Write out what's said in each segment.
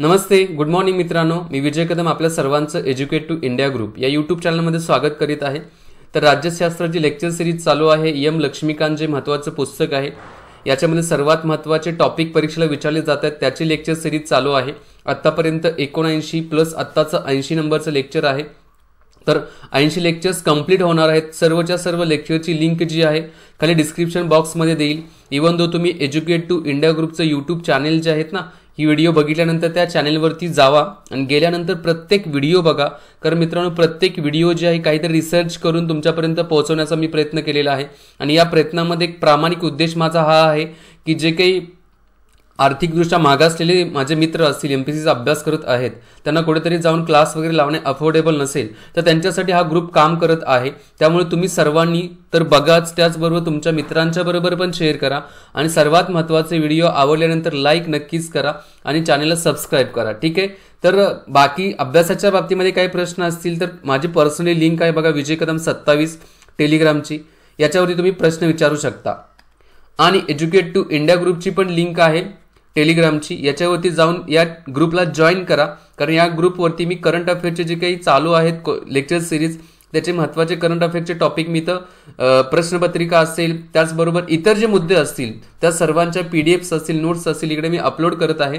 नमस्ते good morning मित्रांनो मी विजय कदम आपल्या सर्वांचं एज्युकेट टू इंडिया ग्रुप या युट्यूब चॅनलमध्ये स्वागत करीत आहे तर राज्यशास्त्राची लेक्चर सिरीज चालू आहे एम e लक्ष्मीकांत जे महत्त्वाचं पुस्तक आहे याच्यामध्ये सर्वात महत्त्वाचे टॉपिक परीक्षेला विचारले जात आहेत त्याची लेक्चर सिरीज चालू आहे आत्तापर्यंत एकोणऐंशी प्लस आत्ताचं ऐंशी नंबरचं लेक्चर आहे तर ऐंशी लेक्चर्स कंप्लीट होणार आहेत सर्वच्या सर्व लेक्चरची लिंक जी आहे खाली डिस्क्रिप्शन बॉक्समध्ये देईल इवन दो तुम्ही एज्युकेट टू इंडिया ग्रुपचं यूट्यूब चॅनेल जे आहेत ना ही व्हिडिओ बघितल्यानंतर त्या चॅनेलवरती जावा आणि गेल्यानंतर प्रत्येक व्हिडिओ बघा कारण मित्रांनो प्रत्येक व्हिडिओ जे आहे काहीतरी रिसर्च करून तुमच्यापर्यंत पोहोचवण्याचा मी प्रयत्न केलेला आहे आणि या प्रयत्नामध्ये एक प्रामाणिक उद्देश माझा हा आहे की जे काही आर्थिकदृष्ट्या मागासलेले माझे मित्र असतील एम पी सीचा अभ्यास करत आहेत त्यांना कुठेतरी जाऊन क्लास वगैरे लावणे अफोर्डेबल नसेल तर त्यांच्यासाठी हा ग्रुप काम करत आहे त्यामुळे तुम्ही सर्वांनी तर बघाच त्याचबरोबर तुमच्या मित्रांच्या बरोबर पण शेअर करा आणि सर्वात महत्त्वाचे व्हिडिओ आवडल्यानंतर लाईक नक्कीच करा आणि चॅनलला सबस्क्राईब करा ठीक आहे तर बाकी अभ्यासाच्या बाबतीमध्ये काही प्रश्न असतील तर माझी पर्सनली लिंक आहे बघा विजय कदम सत्तावीस टेलिग्रामची याच्यावरती तुम्ही प्रश्न विचारू शकता आणि एज्युकेट टू इंडिया ग्रुपची पण लिंक आहे टेलिग्रामची याच्यावरती जाऊन या ग्रुपला जॉईन करा कारण या ग्रुपवरती मी करंट अफेअरचे जे काही चालू आहेत लेक्चर सिरीज त्याचे महत्त्वाचे करंट अफेअरचे टॉपिक मी तर प्रश्नपत्रिका असेल त्याचबरोबर इतर जे मुद्दे असतील त्या सर्वांच्या पी डी एफ्स असतील नोट्स असतील इकडे मी अपलोड करत आहे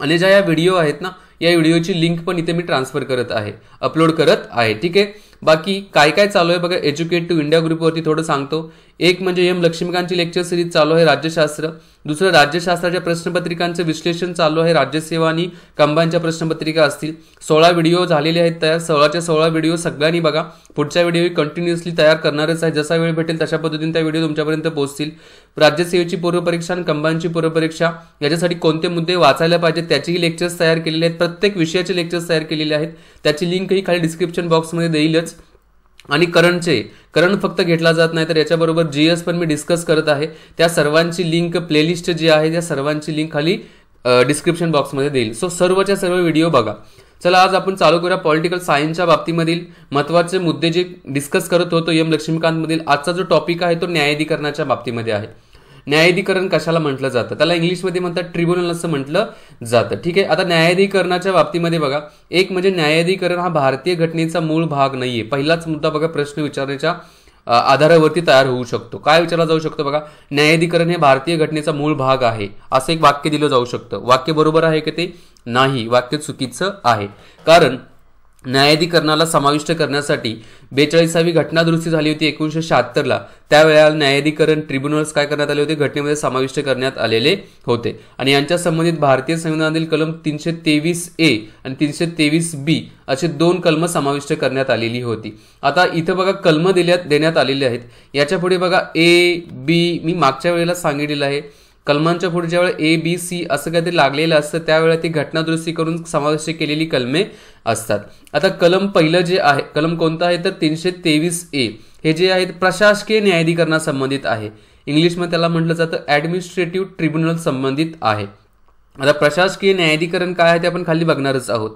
आणि ज्या या व्हिडिओ आहेत ना या व्हिडिओची लिंक पण इथे मी ट्रान्सफर करत आहे अपलोड करत आहे ठीक आहे बाकी काय काय चालू आहे बघा एज्युकेट टू इंडिया ग्रुपवरती थोडं सांगतो एक म्हणजे एम लक्ष्मीकांतची लेक्चर सिरीज चालू आहे राज्यशास्त्र दुसरं राज्यशास्त्राच्या प्रश्नपत्रिकांचं विश्लेषण चालू आहे राज्यसेवा आणि कंबांच्या प्रश्नपत्रिका असतील सोळा व्हिडिओ झालेले आहेत तयार सोळाच्या सोळा व्हिडिओ सगळ्यांनी बघा पुढच्या व्हिडिओ कंटिन्युअसली तयार करणारच आहे जसा वेळ भेटेल तशा पद्धतीने त्या व्हिडिओ तुमच्यापर्यंत पोहोचतील राज्यसेवेची पूर्वपरीक्षा आणि कंबांची पूर्वपरीक्षा याच्यासाठी कोणते मुद्दे वाचायला पाहिजेत त्याचेही लेक्चर्स तयार केलेले आहेत प्रत्येक विषयाचे लेक्चर्स तयार केलेले आहेत त्याची लिंकही खाली डिस्क्रिप्शन बॉक्समध्ये देईलच आणि करंटचे करंट फक्त घेतला जात नाही तर याच्याबरोबर जी एस पण मी डिस्कस करत आहे त्या सर्वांची लिंक प्लेलिस्ट जी आहे त्या सर्वांची लिंक खाली डिस्क्रिप्शन बॉक्समध्ये देईल सो सर्वच्या सर्व व्हिडिओ बघा चला आज आपण चालू करूया पॉलिटिकल सायन्सच्या बाबतीमधील महत्त्वाचे मुद्दे जे डिस्कस करत होतो एम लक्ष्मीकांतमधील आजचा जो टॉपिक आहे तो न्यायाधिकरणाच्या बाबतीमध्ये आहे न्यायाधिकरण कशाला म्हटलं जातं त्याला इंग्लिशमध्ये म्हणतात ट्रिब्युनल असं म्हटलं जातं ठीक आहे आता न्यायाधिकरणाच्या बाबतीमध्ये बघा एक म्हणजे न्यायाधिकरण हा भारतीय घटनेचा मूळ भाग नाहीये पहिलाच मुद्दा बघा प्रश्न विचारण्याच्या आधारावरती तयार होऊ शकतो काय विचारला जाऊ शकतो बघा न्यायाधिकरण हे भारतीय घटनेचा मूळ भाग आहे असं एक वाक्य दिलं जाऊ शकतं वाक्य बरोबर आहे की ते नाही वाक्य चुकीचं आहे कारण न्यायाधिकरणाला समाविष्ट करण्यासाठी बेचाळीसावी घटना दुरुस्ती झाली होती एकोणीसशे शहात्तरला त्यावेळेला न्यायाधिकरण ट्रिब्युनल्स काय करण्यात आले होते घटनेमध्ये समाविष्ट करण्यात आलेले होते आणि यांच्या संबंधित भारतीय संविधानातील कलम तीनशे तेवीस ए आणि तीनशे तेवीस बी असे दोन कलम समाविष्ट करण्यात आलेली होती आता इथं बघा कलम दिल्यात देण्यात आलेले आहेत याच्या पुढे बघा ए बी मी मागच्या वेळेला सांगितलेलं आहे कलमांच्या पुढे ज्यावेळेस ए बी सी असं काहीतरी लागलेलं असतं त्यावेळेला ती घटनादुरुस्ती करून समावेश केलेली कलमे असतात आता कलम पहिलं जे आहे कलम कोणतं आहे तर तीनशे तेवीस ए हे जे आहेत प्रशासकीय संबंधित आहे इंग्लिशमध्ये त्याला म्हटलं जातं ॲडमिनिस्ट्रेटिव्ह ट्रिब्युनल संबंधित आहे आता प्रशासकीय न्यायाधिकरण काय आहे ते आपण खाली बघणारच आहोत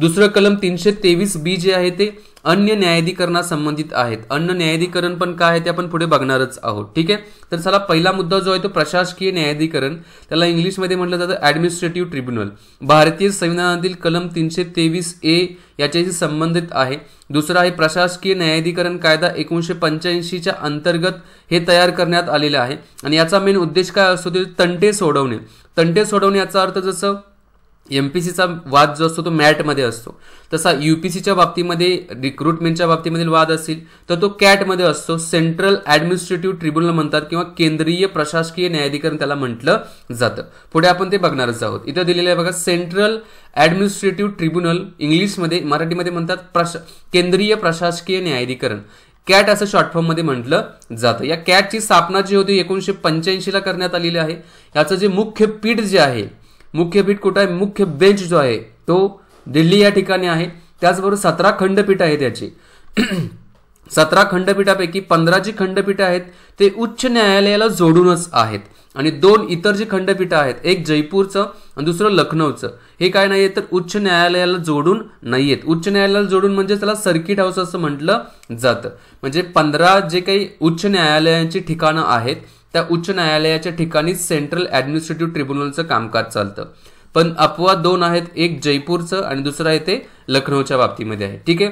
दुसरं कलम तीनशे तेवीस बी जे आहे ते अन्य संबंधित आहेत अन्न न्यायाधिकरण पण काय आहे ते आपण पुढे बघणारच आहोत ठीक आहे तर चला पहिला मुद्दा जो आहे तो प्रशासकीय न्यायाधिकरण त्याला इंग्लिशमध्ये म्हटलं जातं ॲडमिनिस्ट्रेटिव्ह ट्रिब्युनल भारतीय संविधानातील कलम तीनशे तेवीस ए याच्याशी संबंधित आहे दुसरा आहे प्रशासकीय न्यायाधिकरण कायदा एकोणीसशे पंच्याऐंशीच्या अंतर्गत हे तयार करण्यात आलेलं आहे आणि याचा मेन उद्देश काय असतो ते तंटे सोडवणे तंटे याचा अर्थ जसं एम पी सीचा वाद जो असतो तो मॅटमध्ये असतो तसा यू पी सीच्या बाबतीमध्ये रिक्रुटमेंटच्या बाबतीमधील वाद असेल तर तो कॅटमध्ये असतो सेंट्रल ॲडमिनिस्ट्रेटिव्ह ट्रिब्युनल म्हणतात किंवा केंद्रीय प्रशासकीय न्यायाधिकरण त्याला म्हटलं जातं पुढे आपण ते बघणारच आहोत इथं दिलेलं आहे बघा सेंट्रल ॲडमिनिस्ट्रेटिव्ह ट्रिब्युनल इंग्लिशमध्ये मराठीमध्ये म्हणतात प्रशा केंद्रीय प्रशासकीय न्यायाधिकरण कॅट असं शॉर्ट मध्ये म्हटलं जातं या कॅटची स्थापना जी होती एकोणीशे पंच्याऐंशीला करण्यात आलेली आहे याचं जे मुख्य पीठ जे आहे मुख्य पीठ कुठं आहे मुख्य बेंच जो आहे तो दिल्ली या ठिकाणी आहे त्याचबरोबर सतरा खंडपीठ आहेत याची सतरा खंडपीठापैकी पंधरा जी खंडपीठ आहेत ते उच्च न्यायालयाला जोडूनच आहेत आणि दोन इतर जी खंडपीठ आहेत एक जयपूरचं आणि दुसरं लखनौचं हे काय नाही तर उच्च न्यायालयाला जोडून नाही आहेत उच्च न्यायालयाला जोडून म्हणजे त्याला सर्किट हाऊस असं म्हटलं जातं म्हणजे पंधरा जे काही उच्च न्यायालयांची ठिकाणं आहेत त्या उच्च न्यायालयाच्या ठिकाणी सेंट्रल ऍडमिनिस्ट्रेटिव्ह ट्रिब्युनलचं कामकाज चालतं पण अपवाद दोन आहेत एक जयपूरचं आणि दुसरं आहे ते लखनौच्या बाबतीमध्ये आहे ठीक आहे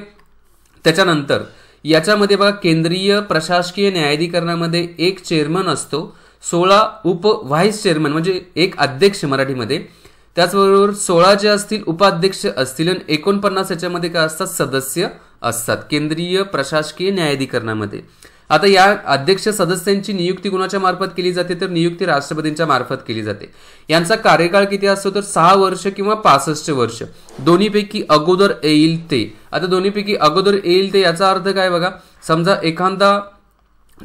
त्याच्यानंतर याच्यामध्ये बघा केंद्रीय प्रशासकीय न्यायाधिकरणामध्ये एक चेअरमन असतो सोळा उप व्हाईस चेअरमन म्हणजे एक अध्यक्ष मराठीमध्ये त्याचबरोबर सोळा जे असतील उपाध्यक्ष असतील आणि एकोणपन्नास याच्यामध्ये काय असतात सदस्य असतात केंद्रीय प्रशासकीय न्यायाधिकरणामध्ये आता या अध्यक्ष सदस्यांची नियुक्ती कुणाच्या मार्फत केली जाते तर नियुक्ती राष्ट्रपतींच्या मार्फत केली जाते यांचा कार्यकाळ किती असतो तर सहा वर्ष किंवा पासष्ट वर्ष दोन्हीपैकी अगोदर येईल ते आता दोन्हीपैकी अगोदर येईल ते याचा अर्थ काय बघा समजा एखादा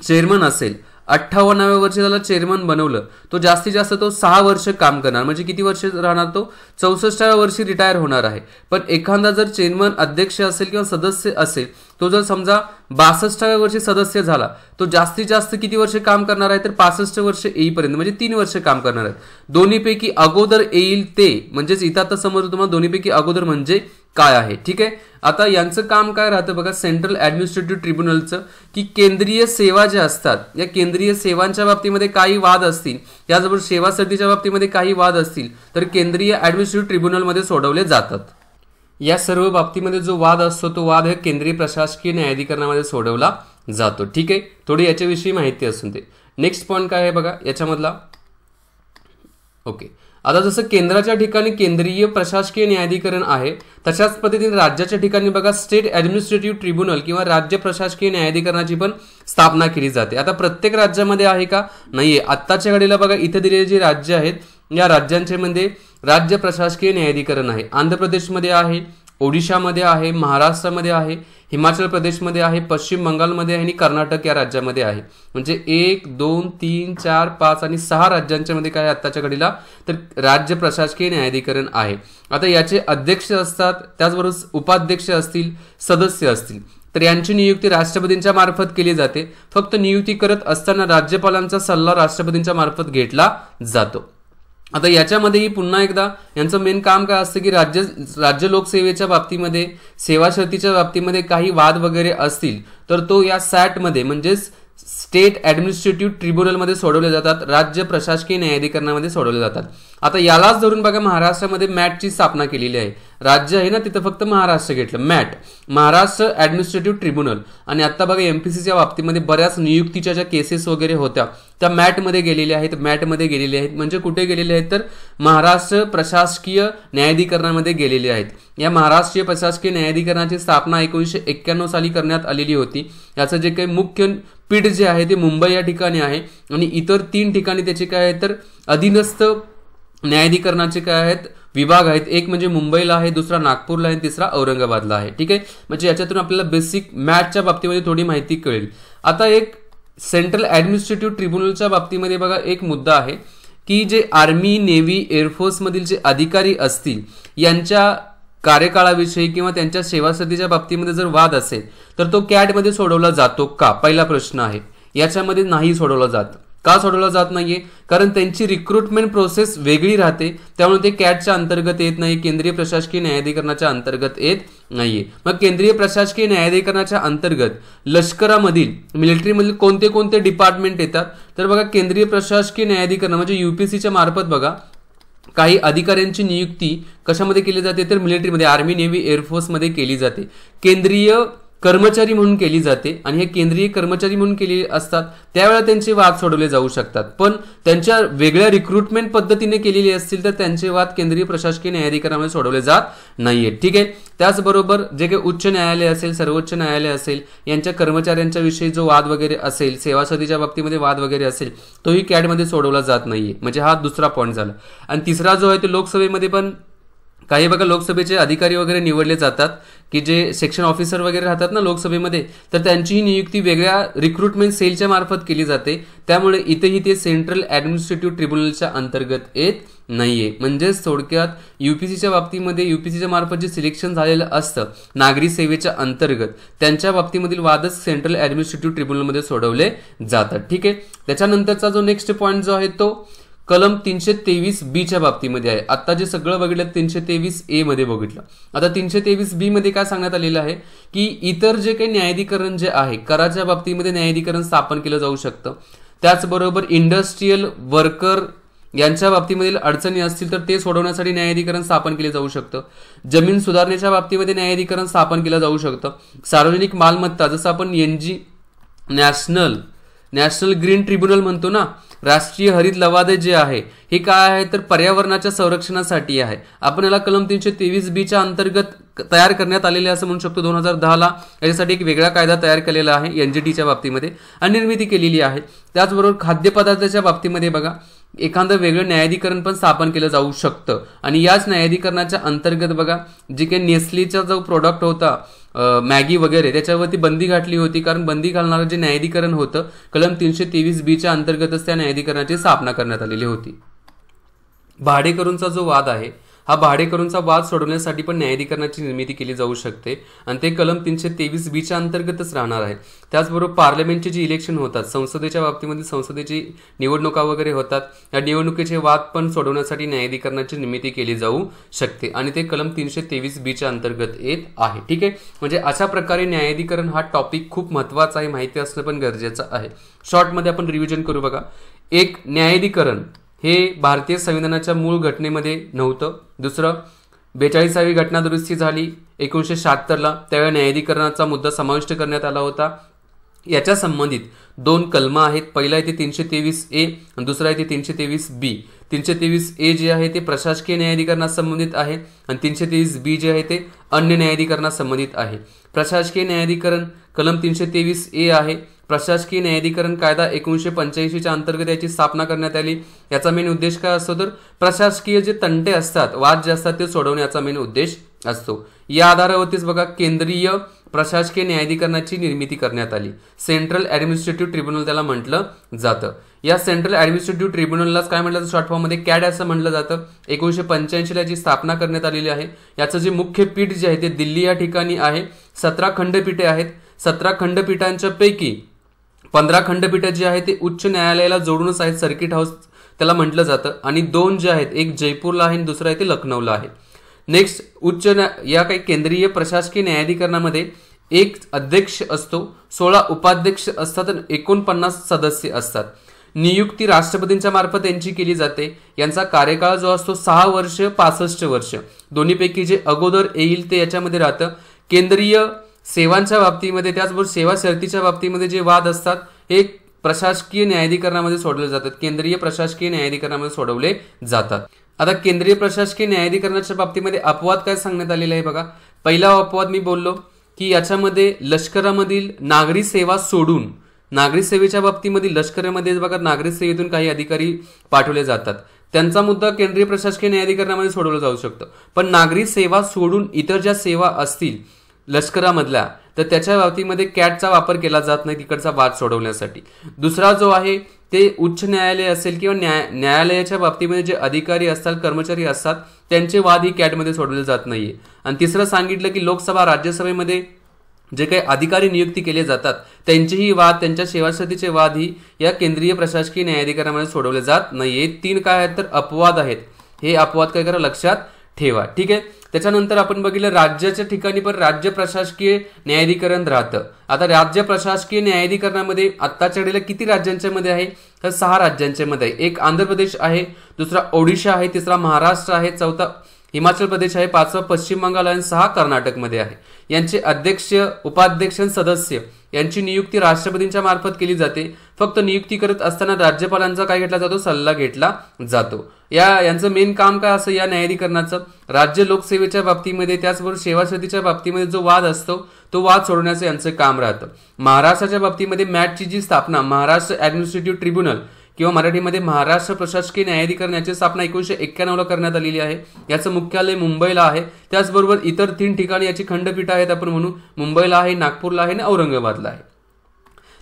चेअरमन असेल अठ्ठावन्नाव्या वर्षी त्याला चेअरमन बनवलं तो जास्तीत जास्त तो सहा वर्ष काम करणार म्हणजे किती वर्ष राहणार तो चौसष्टाव्या वर्षी रिटायर होणार आहे पण एखादा जर चेअरमन अध्यक्ष असेल किंवा सदस्य असेल तो जर समजा बासष्टाव्या वर्षी सदस्य झाला तो जास्तीत जास्त किती वर्ष काम करणार आहे तर पासष्ट वर्ष येईपर्यंत म्हणजे तीन वर्ष काम करणार आहेत दोन्हीपैकी अगोदर येईल ते म्हणजेच इथं आता समजतो तुम्हाला दोन्हीपैकी अगोदर म्हणजे काय आहे ठीक आहे आता यांचं काम काय राहतं बघा सेंट्रल ऍडमिनिस्ट्रेटिव्ह ट्रिब्युनलचं की केंद्रीय सेवा ज्या असतात या केंद्रीय सेवांच्या बाबतीमध्ये काही वाद असतील सेवा सेवासाठीच्या बाबतीमध्ये काही वाद असतील तर केंद्रीय ऍडमिनिस्ट्रेटिव्ह ट्रिब्युनलमध्ये सोडवले जातात या सर्व बाबतीमध्ये जो वाद असतो तो वाद हे केंद्रीय प्रशासकीय न्यायाधिकरणामध्ये सोडवला जातो ठीक आहे थोडी याच्याविषयी माहिती असून ते नेक्स्ट पॉईंट काय आहे बघा याच्यामधला ओके आता जसं केंद्राच्या ठिकाणी केंद्रीय प्रशासकीय न्यायाधिकरण आहे तशाच पद्धतीने राज्याच्या ठिकाणी बघा स्टेट ॲडमिनिस्ट्रेटिव्ह ट्रिब्युनल किंवा राज्य प्रशासकीय न्यायाधिकरणाची पण स्थापना केली जाते आता प्रत्येक राज्यामध्ये आहे का नाहीये आत्ताच्या घडीला बघा इथे दिलेले जे राज्य आहेत या राज्यांचे मध्ये राज्य प्रशासकीय न्यायाधिकरण आहे आंध्र प्रदेशमध्ये आहे ओडिशामध्ये आहे महाराष्ट्रामध्ये आहे हिमाचल प्रदेशमध्ये आहे पश्चिम बंगालमध्ये आहे आणि कर्नाटक या राज्यामध्ये आहे म्हणजे एक दोन तीन चार पाच आणि सहा राज्यांच्या मध्ये काय आत्ताच्या घडीला तर राज्य प्रशासकीय न्यायाधिकरण आहे आता याचे अध्यक्ष असतात त्याचबरोबर उपाध्यक्ष असतील सदस्य असतील तर यांची नियुक्ती राष्ट्रपतींच्या मार्फत केली जाते फक्त नियुक्ती करत असताना राज्यपालांचा सल्ला राष्ट्रपतींच्या मार्फत घेतला जातो आता याच्यामध्येही पुन्हा एकदा यांचं मेन काम काय असतं की राज्य राज्य लोकसेवेच्या बाबतीमध्ये सेवा शर्तीच्या बाबतीमध्ये काही वाद वगैरे असतील तर तो या सॅटमध्ये म्हणजेच स्टेट ॲडमिनिस्ट्रेटिव्ह ट्रिब्युनलमध्ये सोडवले जातात राज्य प्रशासकीय न्यायाधिकरणामध्ये सोडवले जातात आता यालाच धरून बघा महाराष्ट्रामध्ये मॅटची स्थापना केलेली आहे राज्य आहे ना तिथं फक्त महाराष्ट्र घेतलं मॅट महाराष्ट्र ॲडमिनिस्ट्रेटिव्ह ट्रिब्युनल आणि आता बघा एम पी बाबतीमध्ये बऱ्याच नियुक्तीच्या ज्या केसेस वगैरे होत्या त्या मॅटमध्ये गेलेल्या आहेत मॅटमध्ये गेलेल्या आहेत म्हणजे कुठे गेलेले आहेत तर महाराष्ट्र प्रशासकीय न्यायाधिकरणामध्ये गेलेले आहेत या महाराष्ट्रीय प्रशासकीय न्यायाधिकरणाची स्थापना एकोणीसशे एक्क्याण्णव साली करण्यात आलेली होती याचं जे काही मुख्य पीठ जे आहे ते मुंबई या ठिकाणी आहे आणि इतर तीन ठिकाणी त्याचे काय आहे तर अधीनस्थ न्यायाधिकरणाचे काय आहेत विभाग आहेत एक म्हणजे मुंबईला आहे दुसरा नागपूरला आहे तिसरा औरंगाबादला आहे ठीक आहे म्हणजे याच्यातून आपल्याला बेसिक मॅथच्या बाबतीमध्ये थोडी माहिती कळेल आता एक सेंट्रल ऍडमिनिस्ट्रेटिव्ह ट्रिब्युनलच्या बाबतीमध्ये बघा एक मुद्दा आहे की जे आर्मी नेव्ही एअरफोर्समधील जे अधिकारी असतील यांच्या कार्यकाळाविषयी किंवा त्यांच्या सेवासदीच्या बाबतीमध्ये जर वाद असेल तर तो कॅटमध्ये सोडवला जातो का पहिला प्रश्न आहे याच्यामध्ये नाही सोडवला जात का सोडवला जात नाहीये कारण त्यांची रिक्रुटमेंट प्रोसेस वेगळी राहते त्यामुळे ते कॅटच्या अंतर्गत येत नाही केंद्रीय प्रशासकीय न्यायाधिकरणाच्या अंतर्गत येत नाहीये मग केंद्रीय प्रशासकीय न्यायाधिकरणाच्या अंतर्गत लष्करामधील मिलिटरीमधील कोणते कोणते डिपार्टमेंट येतात तर बघा केंद्रीय प्रशासकीय न्यायाधिकरण म्हणजे युपीसीच्या मार्फत बघा काही अधिकाऱ्यांची नियुक्ती कशामध्ये केली जाते तर मिलिटरीमध्ये आर्मी नेव्ही एअरफोर्समध्ये केली जाते केंद्रीय कर्मचारी म्हणून केली जाते आणि हे केंद्रीय कर्मचारी म्हणून केले असतात त्यावेळेला त्यांचे वाद सोडवले जाऊ शकतात पण त्यांच्या वेगळ्या रिक्रुटमेंट पद्धतीने केलेले असतील तर त्यांचे वाद केंद्रीय प्रशासकीय न्यायाधिकरणामध्ये सोडवले जात नाहीये ठीक आहे त्याचबरोबर जे काही उच्च न्यायालय असेल सर्वोच्च न्यायालय असेल यांच्या कर्मचाऱ्यांच्या विषयी जो वाद वगैरे असेल सेवासदीच्या बाबतीमध्ये वाद वगैरे असेल तोही कॅडमध्ये सोडवला जात नाहीये म्हणजे हा दुसरा पॉईंट झाला आणि तिसरा जो आहे तो लोकसभेमध्ये पण काही बघा लोकसभेचे अधिकारी वगैरे निवडले जातात की जे सेक्शन ऑफिसर वगैरे राहतात ना लोकसभेमध्ये तर त्यांचीही नियुक्ती वेगळ्या रिक्रुटमेंट सेलच्या मार्फत केली जाते त्यामुळे इथेही ते सेंट्रल ऍडमिनिस्ट्रेटिव्ह ट्रिब्युनलच्या अंतर्गत येत नाहीये म्हणजेच थोडक्यात युपीसीच्या बाबतीमध्ये युपीसीच्या मार्फत जे सिलेक्शन झालेलं असतं नागरी सेवेच्या अंतर्गत त्यांच्या बाबतीमधील वादच सेंट्रल ऍडमिनिस्ट्रेटिव्ह ट्रिब्युनलमध्ये सोडवले जातात ठीक आहे त्याच्यानंतरचा जो नेक्स्ट पॉईंट जो आहे तो कलम तीनशे तेवीस बीच्या बाबतीमध्ये आहे आता जे सगळं बघितलं तीनशे तेवीस ए मध्ये बघितलं आता तीनशे तेवीस बी मध्ये काय सांगण्यात आलेलं आहे की इतर जे काही न्यायाधिकरण जे आहे कराच्या बाबतीमध्ये न्यायाधिकरण स्थापन केलं जाऊ शकतं त्याचबरोबर इंडस्ट्रीयल वर्कर यांच्या बाबतीमधील अडचणी असतील तर ते सोडवण्यासाठी न्यायाधिकरण स्थापन केले जाऊ शकतं जमीन सुधारणेच्या बाबतीमध्ये न्यायाधिकरण स्थापन केलं जाऊ शकतं सार्वजनिक मालमत्ता जसं आपण N G national national green tribunal म्हणतो ना राष्ट्रीय हरित लवादे जे आहे हे काय आहे तर पर्यावरणाच्या संरक्षणासाठी आहे आपण याला कलम तीनशे तेवीस बीच्या अंतर्गत तयार करण्यात आलेले असं म्हणू शकतो दोन हजार दहाला याच्यासाठी एक वेगळा कायदा तयार केलेला आहे एनजीटीच्या बाबतीमध्ये आणि निर्मिती केलेली आहे त्याचबरोबर खाद्यपदार्थाच्या बाबतीमध्ये बघा एखादं वेगळं न्यायाधिकरण पण स्थापन केलं जाऊ शकतं आणि याच न्यायाधिकरणाच्या अंतर्गत बघा जे काही नेस्लीचा जो प्रोडक्ट होता मॅगी वगैरे त्याच्यावरती बंदी घातली होती कारण बंदी घालणारं जे न्यायाधिकरण होतं कलम तीनशे तेवीस बीच्या अंतर्गतच त्या न्यायाधिकरणाची स्थापना करण्यात आलेली होती भाडेकरूंचा जो वाद आहे हा भाडेकरूंचा वाद सोडवण्यासाठी पण न्यायाधिकरणाची निर्मिती केली जाऊ शकते आणि ते कलम तीनशे तेवीस बीच्या अंतर्गतच राहणार आहे त्याचबरोबर पार्लमेंटचे जे इलेक्शन होतात संसदेच्या बाबतीमध्ये संसदेची निवडणुका वगैरे होतात या निवडणुकीचे वाद पण सोडवण्यासाठी न्यायाधिकरणाची निर्मिती केली जाऊ शकते आणि ते कलम तीनशे तेवीस बीच्या अंतर्गत येत आहे ठीक आहे म्हणजे अशा प्रकारे न्यायाधिकरण हा टॉपिक खूप महत्वाचा आहे माहिती असणं पण गरजेचं आहे शॉर्टमध्ये आपण रिव्हिजन करू बघा एक न्यायाधिकरण हे भारतीय संविधानाच्या मूळ घटनेमध्ये नव्हतं दुसरं बेचाळीसावी घटना दुरुस्ती झाली एकोणीसशे शहात्तरला त्यावेळी न्यायाधिकरणाचा मुद्दा समाविष्ट करण्यात आला होता याच्या संबंधित दोन कलम आहेत पहिला आहे तीनशे तेवीस ए आणि दुसरा आहे ते तीनशे तेवीस बी तीनशे तेवीस ए जे आहे ते प्रशासकीय न्यायाधिकरणासंबंधित आहे आणि तीनशे तेवीस बी जे आहे ते अन्य न्यायाधिकरणासंबंधित आहे प्रशासकीय न्यायाधिकरण कलम तीनशे तेवीस ए आहे प्रशासकीय न्यायाधिकरण कायदा एकोणीसशे पंच्याऐंशीच्या अंतर्गत याची स्थापना करण्यात आली याचा मेन उद्देश काय असतो तर प्रशासकीय जे तंटे असतात वाद जे असतात ते सोडवण्याचा मेन उद्देश असतो या आधारावरतीच बघा केंद्रीय प्रशासकीय न्यायाधिकरणाची निर्मिती करण्यात आली सेंट्रल ॲडमिनिस्ट्रेटिव्ह ट्रिब्युनल त्याला म्हटलं जातं या सेंट्रल ॲडमिनिस्ट्रेटिव्ह ट्रिब्युनलला काय म्हटलं जातं शॉर्टफॉर्ममध्ये कॅड असं म्हटलं जातं एकोणीशे पंच्याऐंशीला जी स्थापना करण्यात आलेली आहे याचं जे मुख्य पीठ जे आहे ते दिल्ली या ठिकाणी आहे सतरा खंडपीठे आहेत सतरा खंडपीठांच्या पैकी पंधरा खंडपीठं जी आहे ते उच्च न्यायालयाला जोडूनच आहेत सर्किट हाऊस त्याला म्हटलं जातं आणि दोन जे आहेत एक जयपूरला आहे आणि दुसरं आहे ते लखनौला आहे नेक्स्ट उच्च या काही केंद्रीय प्रशासकीय न्यायाधिकरणामध्ये एक अध्यक्ष असतो सोळा उपाध्यक्ष असतात आणि एकोणपन्नास सदस्य असतात नियुक्ती राष्ट्रपतींच्या मार्फत यांची केली जाते यांचा कार्यकाळ जो असतो सहा वर्ष पासष्ट वर्ष दोन्हीपैकी जे अगोदर येईल ते याच्यामध्ये राहतं केंद्रीय सेवांच्या बाबतीमध्ये त्याचबरोबर सेवा शर्तीच्या बाबतीमध्ये जे वाद असतात हे प्रशासकीय न्यायाधिकरणामध्ये सोडवले जातात केंद्रीय प्रशासकीय न्यायाधिकरणामध्ये सोडवले जातात आता केंद्रीय प्रशासकीय न्यायाधिकरणाच्या बाबतीमध्ये अपवाद काय सांगण्यात आलेला आहे बघा पहिला अपवाद मी बोललो की याच्यामध्ये लष्करामधील नागरी सेवा सोडून नागरी सेवेच्या बाबतीमध्ये लष्करामध्ये बघा नागरी सेवेतून काही अधिकारी पाठवले जातात त्यांचा मुद्दा केंद्रीय प्रशासकीय न्यायाधिकरणामध्ये सोडवला जाऊ शकतो पण नागरी सेवा सोडून इतर ज्या सेवा असतील लष्करामधल्या तर त्याच्या बाबतीमध्ये कॅटचा वापर केला जात नाही तिकडचा वाद सोडवण्यासाठी दुसरा जो आहे ते उच्च न्यायालय असेल किंवा न्याय न्यायालयाच्या बाबतीमध्ये जे अधिकारी असतात कर्मचारी असतात त्यांचे वाद ही कॅटमध्ये सोडवले जात नाहीये आणि तिसरं सांगितलं की लोकसभा राज्यसभेमध्ये जे काही अधिकारी नियुक्ती केले जातात त्यांचेही वाद त्यांच्या शेवाशतीचे वाद ही या केंद्रीय प्रशासकीय न्यायाधिकारामध्ये सोडवले जात नाही तीन काय आहेत तर अपवाद आहेत हे अपवाद काय करा लक्षात ठेवा ठीक आहे त्याच्यानंतर आपण बघितलं राज्याच्या ठिकाणी पण राज्य प्रशासकीय न्यायाधिकरण राहतं आता राज्य प्रशासकीय न्यायाधिकरणामध्ये आत्ताच्या घडीला किती राज्यांच्या मध्ये आहे तर सहा राज्यांच्या मध्ये आहे एक आंध्र प्रदेश आहे दुसरा ओडिशा आहे तिसरा महाराष्ट्र आहे चौथा हिमाचल प्रदेश आहे पाचवा पश्चिम बंगाल आणि सहा कर्नाटकमध्ये आहे यांचे अध्यक्ष उपाध्यक्ष सदस्य यांची नियुक्ती राष्ट्रपतींच्या मार्फत केली जाते फक्त नियुक्ती करत असताना राज्यपालांचा काय घेतला जातो सल्ला घेतला जातो या यांचं मेन काम काय असं या न्यायाधिकरणाचं राज्य लोकसेवेच्या बाबतीमध्ये त्याचबरोबर सेवाश्रतीच्या बाबतीमध्ये जो वाद असतो तो वाद सोडण्याचं यांचं काम राहतं महाराष्ट्राच्या बाबतीमध्ये मॅटची जी स्थापना महाराष्ट्र ऍडमिनिस्ट्रेटिव्ह ट्रिब्युनल किंवा मराठीमध्ये महाराष्ट्र प्रशासकीय न्यायाधिकरण याची स्थापना एकोणीशे एक्क्याण्णवला करण्यात आलेली आहे याचं मुख्यालय मुंबईला आहे त्याचबरोबर इतर तीन ठिकाणी याची खंडपीठ आहेत आपण म्हणू मुंबईला आहे नागपूरला आहे आणि औरंगाबादला आहे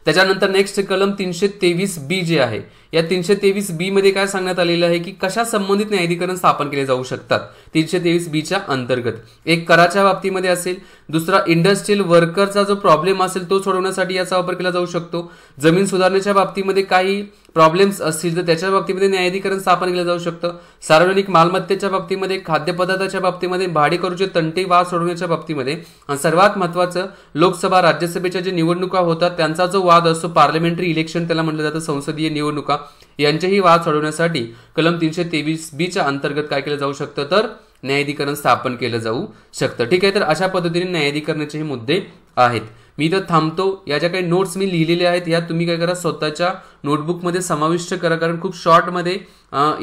त्याच्यानंतर नेक्स्ट कलम तीनशे तेवीस बी जे आहे या तीनशे तेवीस बी मध्ये काय सांगण्यात आलेलं आहे की कशा संबंधित न्यायाधिकरण स्थापन केले जाऊ शकतात तीनशे तेवीस बीच्या अंतर्गत एक कराच्या बाबतीमध्ये असेल दुसरा इंडस्ट्रियल वर्करचा जो प्रॉब्लेम असेल तो सोडवण्यासाठी याचा वापर केला जाऊ शकतो जमीन सुधारण्याच्या बाबतीमध्ये काही प्रॉब्लेम्स असतील तर त्याच्या बाबतीमध्ये न्यायाधिकरण स्थापन केलं जाऊ शकतं सार्वजनिक मालमत्तेच्या बाबतीमध्ये खाद्यपदार्थाच्या बाबतीमध्ये भाडेकरूचे तंटे वाद सोडवण्याच्या बाबतीमध्ये आणि सर्वात महत्वाचं लोकसभा राज्यसभेच्या जे निवडणुका होतात त्यांचा जो वाद असतो पार्लमेंटरी इलेक्शन त्याला म्हटलं जातं संसदीय निवडणुका यांचेही वाद सोडवण्यासाठी कलम तीनशे तेवीस बीच्या अंतर्गत काय केलं जाऊ शकतं तर न्यायाधिकरण स्थापन केलं जाऊ शकतं ठीक आहे तर अशा पद्धतीने न्यायाधिकरणाचे हे मुद्दे आहेत मी इथं थांबतो या ज्या काही नोट्स मी लिहिलेल्या आहेत या तुम्ही काय करा स्वतःच्या नोटबुकमध्ये समाविष्ट करा कारण खूप शॉर्टमध्ये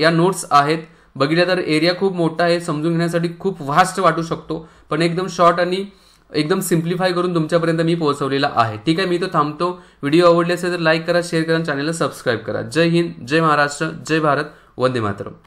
या नोट्स आहेत बघितल्या तर एरिया खूप मोठा आहे समजून घेण्यासाठी खूप व्हास्ट वाटू शकतो पण एकदम शॉर्ट आणि एकदम सिम्प्लिफाय करून तुमच्यापर्यंत मी पोहोचवलेला आहे ठीक आहे मी तो थांबतो व्हिडिओ आवडले असेल तर लाईक करा शेअर करा चॅनलला सबस्क्राईब करा जय हिंद जय महाराष्ट्र जय भारत वंदे मातरम